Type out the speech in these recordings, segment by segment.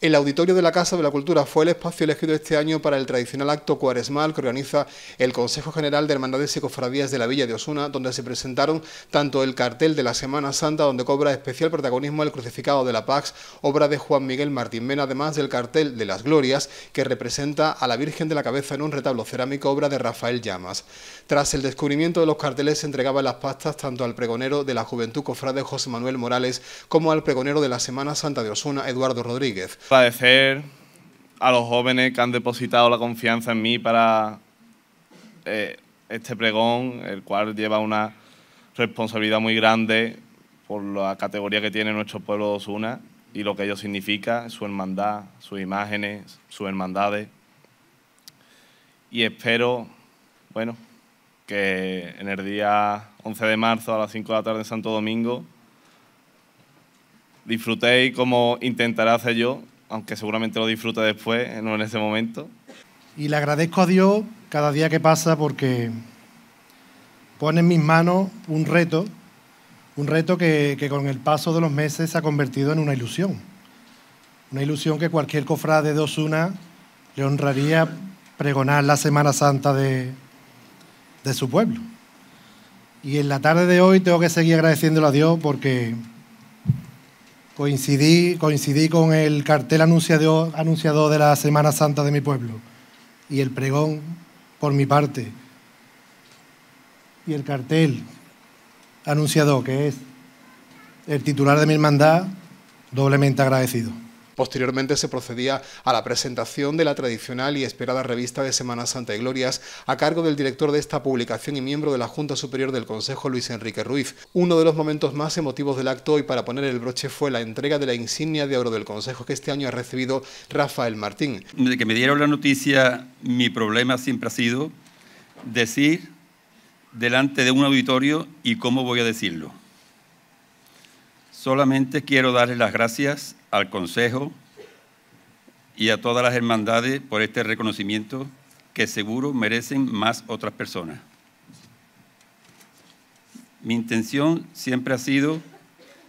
El auditorio de la Casa de la Cultura fue el espacio elegido este año para el tradicional acto cuaresmal que organiza el Consejo General de Hermandades y Cofradías de la Villa de Osuna, donde se presentaron tanto el cartel de la Semana Santa, donde cobra especial protagonismo el Crucificado de la Pax, obra de Juan Miguel Martín Mena, además del cartel de las Glorias, que representa a la Virgen de la Cabeza en un retablo cerámico, obra de Rafael Llamas. Tras el descubrimiento de los carteles se entregaban las pastas tanto al pregonero de la Juventud Cofrade José Manuel Morales como al pregonero de la Semana Santa de Osuna, Eduardo Rodríguez. Agradecer a los jóvenes que han depositado la confianza en mí para eh, este pregón, el cual lleva una responsabilidad muy grande por la categoría que tiene nuestro pueblo de Osuna y lo que ello significa, su hermandad, sus imágenes, sus hermandades. Y espero, bueno, que en el día 11 de marzo a las 5 de la tarde en Santo Domingo disfrutéis como intentaré hacer yo aunque seguramente lo disfruta después, no en ese momento. Y le agradezco a Dios cada día que pasa porque pone en mis manos un reto, un reto que, con el paso de los meses se ha convertido en una ilusión. Una ilusión que cualquier cofrade de Osuna le honraría pregonar la Semana Santa de, de su pueblo. Y en la tarde de hoy tengo que seguir agradeciéndolo a Dios porque coincidí, coincidí con el cartel anunciado, anunciado de la Semana Santa de mi pueblo y el pregón por mi parte y el cartel anunciado que es el titular de mi hermandad doblemente agradecido. Posteriormente se procedía a la presentación de la tradicional y esperada revista de Semana Santa y Glorias a cargo del director de esta publicación y miembro de la Junta Superior del Consejo, Luis Enrique Ruiz. Uno de los momentos más emotivos del acto y para poner el broche fue la entrega de la insignia de oro del Consejo que este año ha recibido Rafael Martín. De que me dieron la noticia, mi problema siempre ha sido decir delante de un auditorio y cómo voy a decirlo. Solamente quiero darle las gracias al Consejo y a todas las hermandades por este reconocimiento que seguro merecen más otras personas. Mi intención siempre ha sido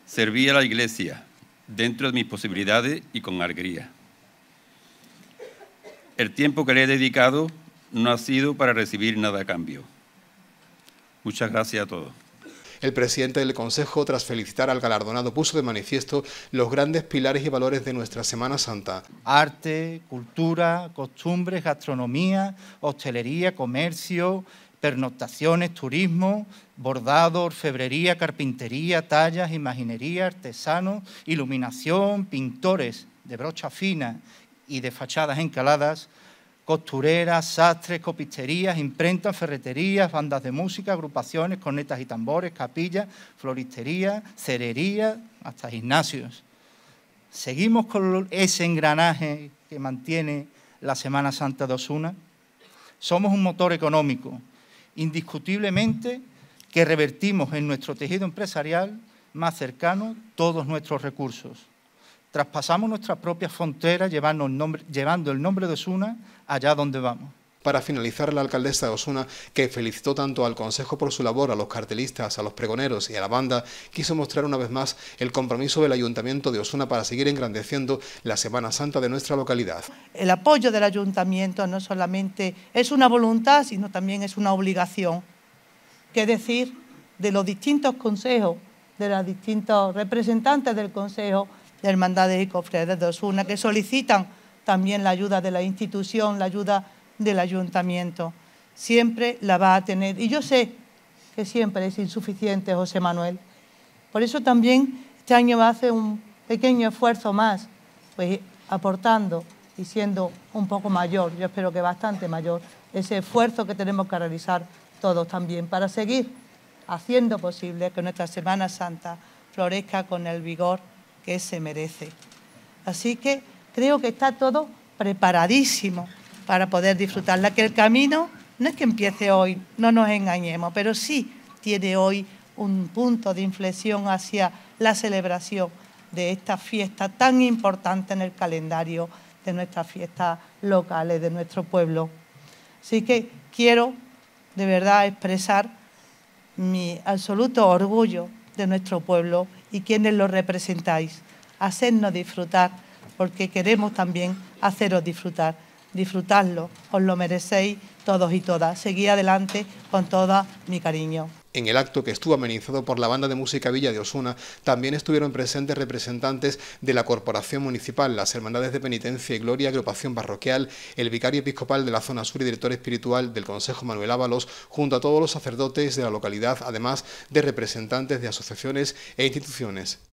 servir a la iglesia dentro de mis posibilidades y con alegría. El tiempo que le he dedicado no ha sido para recibir nada a cambio. Muchas gracias a todos. El presidente del Consejo, tras felicitar al galardonado, puso de manifiesto los grandes pilares y valores de nuestra Semana Santa. Arte, cultura, costumbres, gastronomía, hostelería, comercio, pernoctaciones, turismo, bordado, orfebrería, carpintería, tallas, imaginería, artesano, iluminación, pintores de brocha fina y de fachadas encaladas, costureras, sastres, copisterías, imprentas, ferreterías, bandas de música, agrupaciones, cornetas y tambores, capillas, floristerías, cerería, hasta gimnasios. Seguimos con ese engranaje que mantiene la Semana Santa de Osuna. Somos un motor económico, indiscutiblemente que revertimos en nuestro tejido empresarial más cercano todos nuestros recursos. Traspasamos nuestras propias fronteras llevando el nombre, de Osuna allá donde vamos. Para finalizar, la alcaldesa de Osuna, que felicitó tanto al Consejo por su labor, a los cartelistas, a los pregoneros y a la banda, quiso mostrar una vez más el compromiso del Ayuntamiento de Osuna para seguir engrandeciendo la Semana Santa de nuestra localidad. El apoyo del Ayuntamiento no solamente es una voluntad, sino también es una obligación. ¿Qué decir de los distintos consejos, de los distintos representantes del Consejo? de hermandades y Cofredes de Osuna, que solicitan también la ayuda de la institución, la ayuda del ayuntamiento. Siempre la va a tener. Y yo sé que siempre es insuficiente José Manuel. Por eso también este año va a hacer un pequeño esfuerzo más, pues aportando y siendo un poco mayor, yo espero que bastante mayor, ese esfuerzo que tenemos que realizar todos también para seguir haciendo posible que nuestra Semana Santa florezca con el vigor que se merece. Así que creo que está todo preparadísimo para poder disfrutarla, que el camino no es que empiece hoy, no nos engañemos, pero sí tiene hoy un punto de inflexión hacia la celebración de esta fiesta tan importante en el calendario de nuestras fiestas locales, de nuestro pueblo. Así que quiero de verdad expresar mi absoluto orgullo de nuestro pueblo y quienes lo representáis. Hacednos disfrutar, porque queremos también haceros disfrutar. Disfrutadlo, os lo merecéis todos y todas. Seguí adelante con todo mi cariño. En el acto que estuvo amenizado por la banda de música Villa de Osuna, también estuvieron presentes representantes de la Corporación Municipal, las Hermandades de Penitencia y Gloria, agrupación parroquial, el vicario episcopal de la zona sur y director espiritual del Consejo Manuel Ábalos, junto a todos los sacerdotes de la localidad, además de representantes de asociaciones e instituciones.